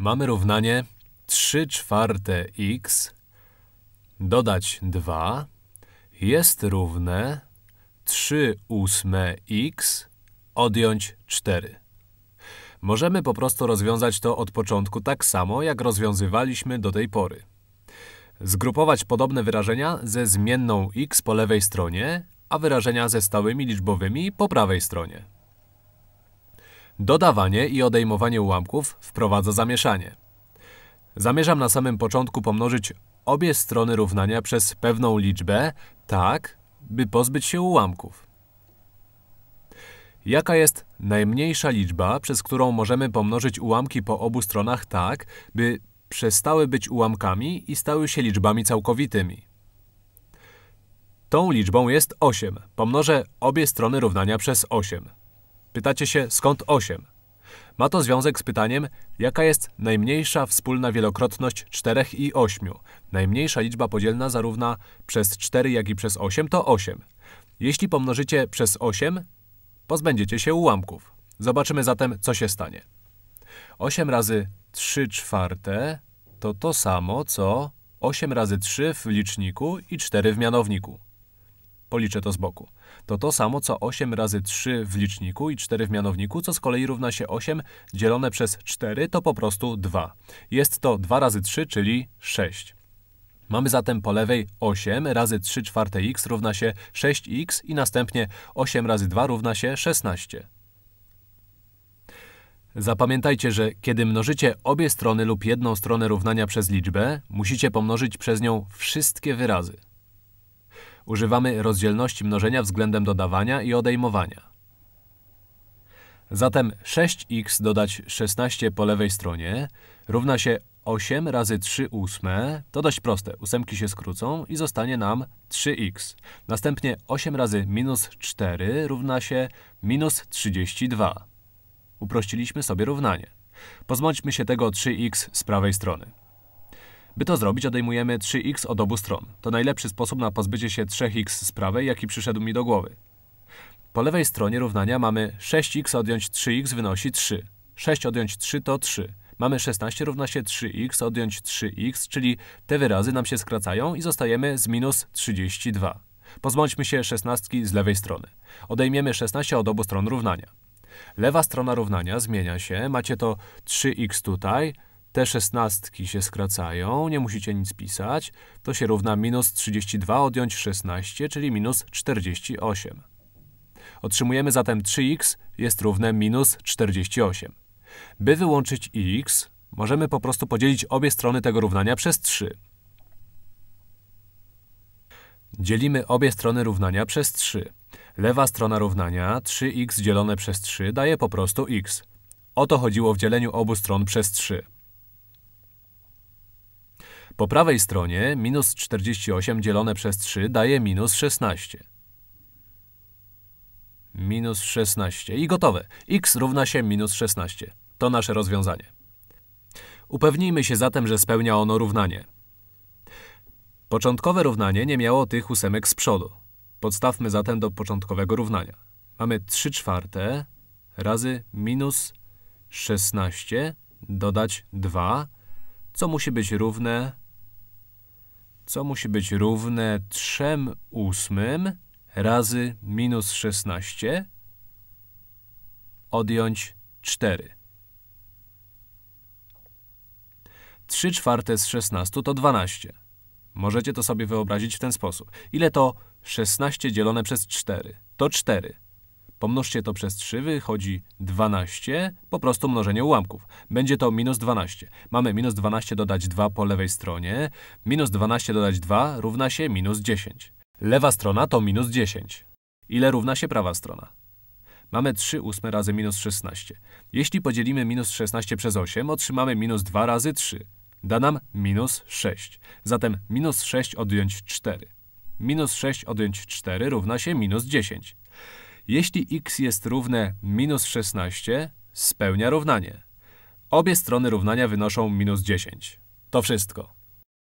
mamy równanie 3 czwarte x dodać 2 jest równe 3 ósme x odjąć 4. Możemy po prostu rozwiązać to od początku tak samo, jak rozwiązywaliśmy do tej pory. Zgrupować podobne wyrażenia ze zmienną x po lewej stronie, a wyrażenia ze stałymi liczbowymi po prawej stronie. Dodawanie i odejmowanie ułamków wprowadza zamieszanie. Zamierzam na samym początku pomnożyć obie strony równania przez pewną liczbę, tak, by pozbyć się ułamków. Jaka jest najmniejsza liczba, przez którą możemy pomnożyć ułamki po obu stronach tak, by przestały być ułamkami i stały się liczbami całkowitymi? Tą liczbą jest 8. Pomnożę obie strony równania przez 8. Pytacie się, skąd 8? Ma to związek z pytaniem, jaka jest najmniejsza wspólna wielokrotność 4 i 8. Najmniejsza liczba podzielna zarówno przez 4, jak i przez 8 to 8. Jeśli pomnożycie przez 8, pozbędziecie się ułamków. Zobaczymy zatem, co się stanie. 8 razy 3 czwarte to to samo, co 8 razy 3 w liczniku i 4 w mianowniku policzę to z boku. To to samo co 8 razy 3 w liczniku i 4 w mianowniku, co z kolei równa się 8 dzielone przez 4 to po prostu 2. Jest to 2 razy 3, czyli 6. Mamy zatem po lewej 8 razy 3 czwarte x równa się 6x i następnie 8 razy 2 równa się 16. Zapamiętajcie, że kiedy mnożycie obie strony lub jedną stronę równania przez liczbę, musicie pomnożyć przez nią wszystkie wyrazy. Używamy rozdzielności mnożenia względem dodawania i odejmowania. Zatem 6x dodać 16 po lewej stronie równa się 8 razy 3 ósme, to dość proste, ósemki się skrócą i zostanie nam 3x. Następnie 8 razy minus 4 równa się minus 32. Uprościliśmy sobie równanie. Pozbądźmy się tego 3x z prawej strony. By to zrobić odejmujemy 3x od obu stron. To najlepszy sposób na pozbycie się 3x z prawej, jaki przyszedł mi do głowy. Po lewej stronie równania mamy 6x odjąć 3x wynosi 3. 6 odjąć 3 to 3. Mamy 16 równa się 3x odjąć 3x, czyli te wyrazy nam się skracają i zostajemy z minus 32. Pozbądźmy się 16 z lewej strony. Odejmiemy 16 od obu stron równania. Lewa strona równania zmienia się. Macie to 3x tutaj, te szesnastki się skracają, nie musicie nic pisać. To się równa minus 32 odjąć 16, czyli minus 48. Otrzymujemy zatem 3x jest równe minus 48. By wyłączyć x, możemy po prostu podzielić obie strony tego równania przez 3. Dzielimy obie strony równania przez 3. Lewa strona równania 3x dzielone przez 3 daje po prostu x. O to chodziło w dzieleniu obu stron przez 3. Po prawej stronie minus 48 dzielone przez 3 daje minus 16. Minus 16. I gotowe. x równa się minus 16. To nasze rozwiązanie. Upewnijmy się zatem, że spełnia ono równanie. Początkowe równanie nie miało tych ósemek z przodu. Podstawmy zatem do początkowego równania. Mamy 3 czwarte razy minus 16 dodać 2, co musi być równe co musi być równe 3 ósmym razy minus 16 odjąć 4. 3 czwarte z 16 to 12. Możecie to sobie wyobrazić w ten sposób. Ile to 16 dzielone przez 4? To 4. Pomnożcie to przez 3, wychodzi 12, po prostu mnożenie ułamków. Będzie to minus 12. Mamy minus 12 dodać 2 po lewej stronie, minus 12 dodać 2 równa się minus 10. Lewa strona to minus 10. Ile równa się prawa strona? Mamy 3 ósme razy minus 16. Jeśli podzielimy minus 16 przez 8, otrzymamy minus 2 razy 3. Da nam minus 6. Zatem minus 6 odjąć 4. Minus 6 odjąć 4 równa się minus 10. Jeśli x jest równe minus 16, spełnia równanie. Obie strony równania wynoszą minus 10. To wszystko.